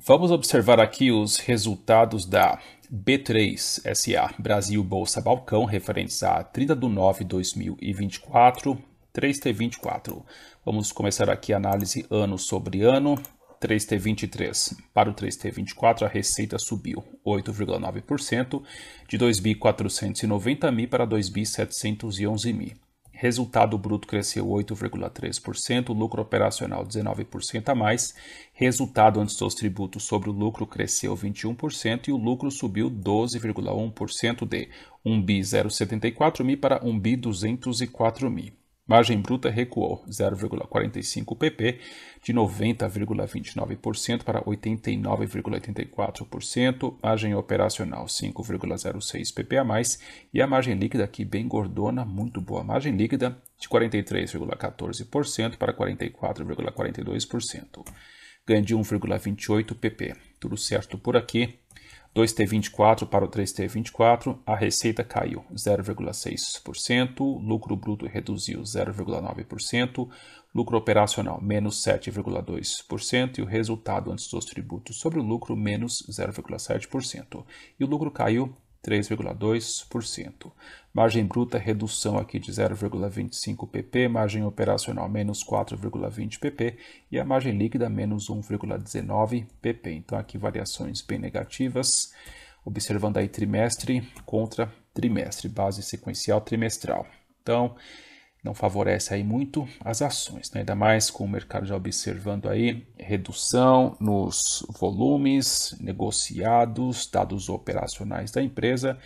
Vamos observar aqui os resultados da B3SA Brasil Bolsa Balcão, referentes a 30 de nove de 2024, 3T24. Vamos começar aqui a análise ano sobre ano, 3T23. Para o 3T24, a receita subiu 8,9%, de 2.490 mil para 2.711 mil. Resultado bruto cresceu 8,3%, lucro operacional 19% a mais, resultado antes dos tributos sobre o lucro cresceu 21% e o lucro subiu 12,1% de 1 bi 074 mil para 1 bi 204 mil. Margem bruta recuou 0,45 pp, de 90,29% para 89,84%, margem operacional 5,06 pp a mais e a margem líquida aqui bem gordona, muito boa. Margem líquida de 43,14% para 44,42%, ganho de 1,28 pp. Tudo certo por aqui. 2T24 para o 3T24, a receita caiu 0,6%, lucro bruto reduziu 0,9%, lucro operacional menos 7,2% e o resultado antes dos tributos sobre o lucro menos 0,7%. E o lucro caiu 3,2%. Margem bruta, redução aqui de 0,25 pp, margem operacional menos 4,20 pp e a margem líquida menos 1,19 pp. Então aqui variações bem negativas, observando aí trimestre contra trimestre, base sequencial trimestral. Então, não favorece aí muito as ações, né? ainda mais com o mercado já observando aí redução nos volumes negociados, dados operacionais da empresa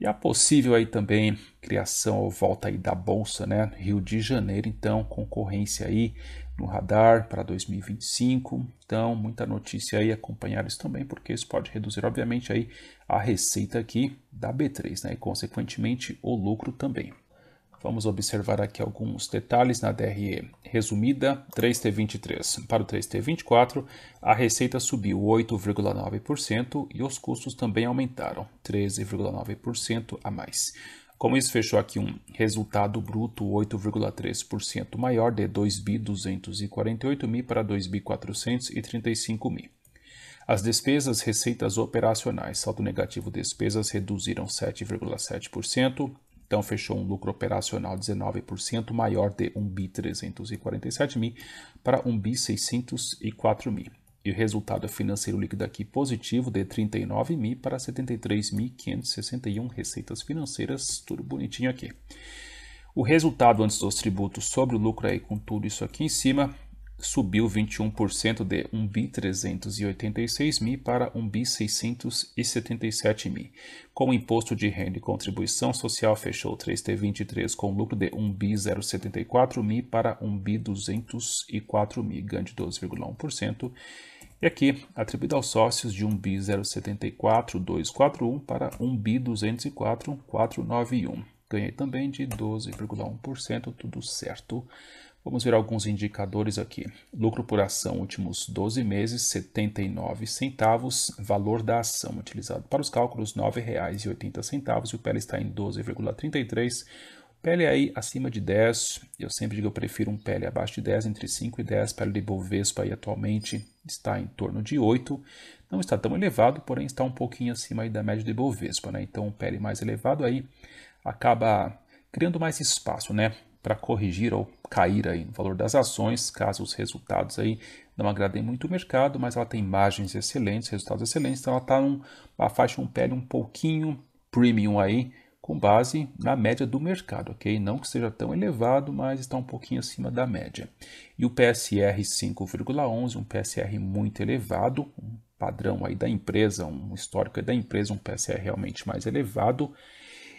e a possível aí também criação ou volta aí da bolsa, né? Rio de Janeiro, então concorrência aí no radar para 2025. Então, muita notícia aí acompanhar isso também, porque isso pode reduzir obviamente aí a receita aqui da B3, né? E consequentemente o lucro também. Vamos observar aqui alguns detalhes na DRE resumida 3T23. Para o 3T24, a receita subiu 8,9% e os custos também aumentaram 13,9% a mais. Como isso fechou aqui um resultado bruto 8,3% maior de 2.248.000 para 2.435.000. As despesas receitas operacionais, saldo negativo despesas reduziram 7,7%, então fechou um lucro operacional 19% maior de 1.347.000 mil para 1.604.000. mil. E o resultado financeiro líquido aqui positivo de 39.000 mil para 73.561 receitas financeiras, tudo bonitinho aqui. O resultado antes dos tributos sobre o lucro aí com tudo isso aqui em cima subiu 21% de 1 bi 386 mil para 1 bi 677 mil. Com o imposto de renda e contribuição social fechou 3T23 com lucro de 1 bi 074 mil para 1 bi 204 mil, ganho de 12,1%. E aqui, atribuído aos sócios de 1 bi 074241 para 1 bi Ganhei também de 12,1%, tudo certo. Vamos ver alguns indicadores aqui. Lucro por ação, últimos 12 meses, 79 centavos. Valor da ação utilizado para os cálculos, R$ 9,80. E o PL está em 12,33. PL aí acima de 10. Eu sempre digo que eu prefiro um PL abaixo de 10, entre 5 e 10. PL de Bovespa aí atualmente está em torno de 8. Não está tão elevado, porém está um pouquinho acima aí da média de Bovespa. Né? Então, um PL mais elevado aí acaba criando mais espaço, né? para corrigir ou cair aí no valor das ações, caso os resultados aí não agradem muito o mercado, mas ela tem margens excelentes, resultados excelentes, então ela está numa faixa um PL um pouquinho premium aí, com base na média do mercado, ok? Não que seja tão elevado, mas está um pouquinho acima da média. E o PSR 5,11, um PSR muito elevado, um padrão aí da empresa, um histórico da empresa, um PSR realmente mais elevado,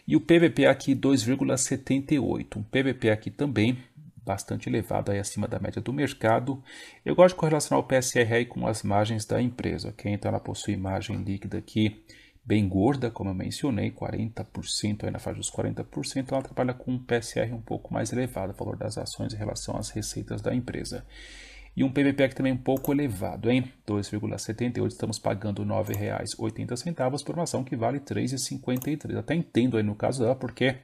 e o PVP aqui 2,78, um PVP aqui também bastante elevado, aí acima da média do mercado. Eu gosto de correlacionar o PSR aí com as margens da empresa, ok? Então ela possui margem líquida aqui bem gorda, como eu mencionei, 40%, aí na faixa dos 40%, ela trabalha com um PSR um pouco mais elevado, valor das ações em relação às receitas da empresa e um PVPEC também um pouco elevado, hein? 2,78, estamos pagando R$ 9,80 por uma ação que vale R$ 3,53. Até entendo aí no caso dela, ah, porque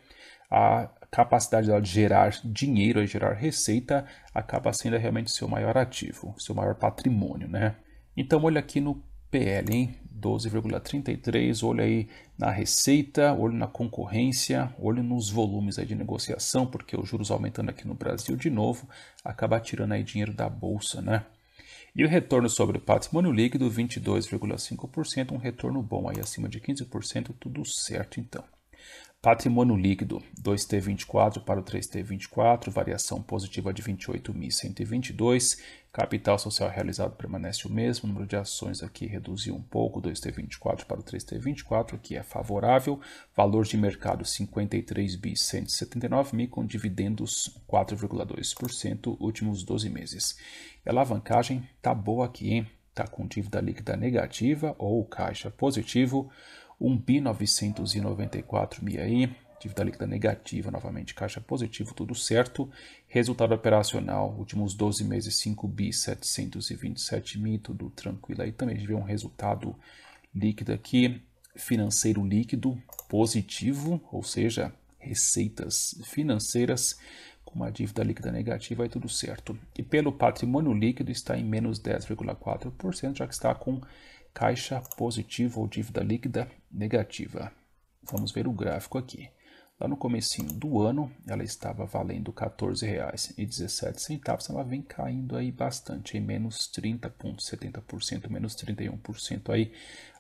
a capacidade dela de gerar dinheiro, de gerar receita, acaba sendo realmente seu maior ativo, seu maior patrimônio, né? Então, olha aqui no PL, hein? 12,33, olho aí na receita, olho na concorrência, olho nos volumes aí de negociação, porque os juros aumentando aqui no Brasil de novo, acaba tirando aí dinheiro da bolsa, né? E o retorno sobre o patrimônio líquido, 22,5%, um retorno bom aí acima de 15%, tudo certo então. Patrimônio líquido, 2T24 para o 3T24, variação positiva de 28.122. Capital social realizado permanece o mesmo, número de ações aqui reduziu um pouco, 2T24 para o 3T24, que é favorável. Valor de mercado 53.179 mil, com dividendos 4,2%, últimos 12 meses. E a alavancagem tá boa aqui, está Tá com dívida líquida negativa ou caixa positivo um bi 994 dívida líquida negativa, novamente caixa positivo, tudo certo. Resultado operacional, últimos 12 meses, 5 bi 727 mil, tudo tranquilo aí também. A gente vê um resultado líquido aqui, financeiro líquido positivo, ou seja, receitas financeiras com uma dívida líquida negativa e tudo certo. E pelo patrimônio líquido está em menos 10,4%, já que está com caixa positivo ou dívida líquida negativa. Vamos ver o gráfico aqui. Lá no comecinho do ano, ela estava valendo r$14,17. ela vem caindo aí bastante, em menos 30,70%, menos 31% aí,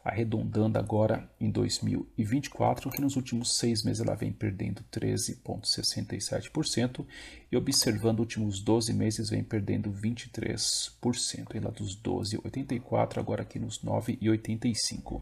arredondando agora em 2024, que nos últimos seis meses ela vem perdendo 13,67%, e observando os últimos 12 meses vem perdendo 23%, e lá dos 12,84, agora aqui nos 9,85%.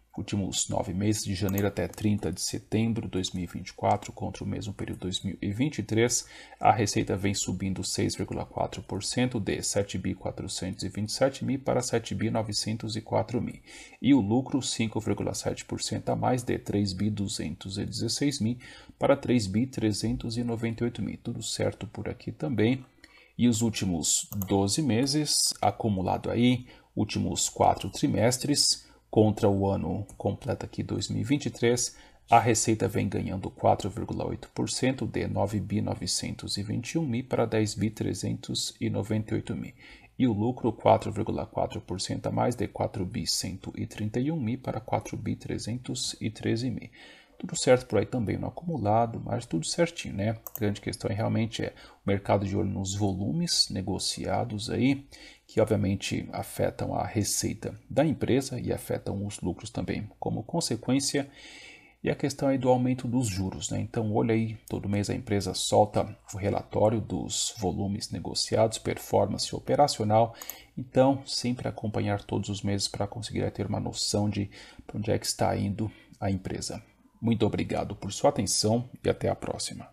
últimos nove meses, de janeiro até 30 de setembro de 2024, contra o mesmo período de 2023, a receita vem subindo 6,4%, de 7.427.000 para 7.904.000, e o lucro 5,7% a mais, de 3.216.000 para 3.398.000. Tudo certo por aqui também. E os últimos 12 meses, acumulado aí, últimos quatro trimestres, Contra o ano completo aqui 2023, a receita vem ganhando 4,8% de 9.921.000 para 10.398.000 e o lucro 4,4% a mais de 4.131.000 para 4.313.000 tudo certo por aí também, no acumulado, mas tudo certinho, né? A grande questão é, realmente é o mercado de olho nos volumes negociados aí, que obviamente afetam a receita da empresa e afetam os lucros também como consequência. E a questão aí do aumento dos juros, né? Então, olha aí, todo mês a empresa solta o relatório dos volumes negociados, performance operacional. Então, sempre acompanhar todos os meses para conseguir ter uma noção de onde é que está indo a empresa. Muito obrigado por sua atenção e até a próxima.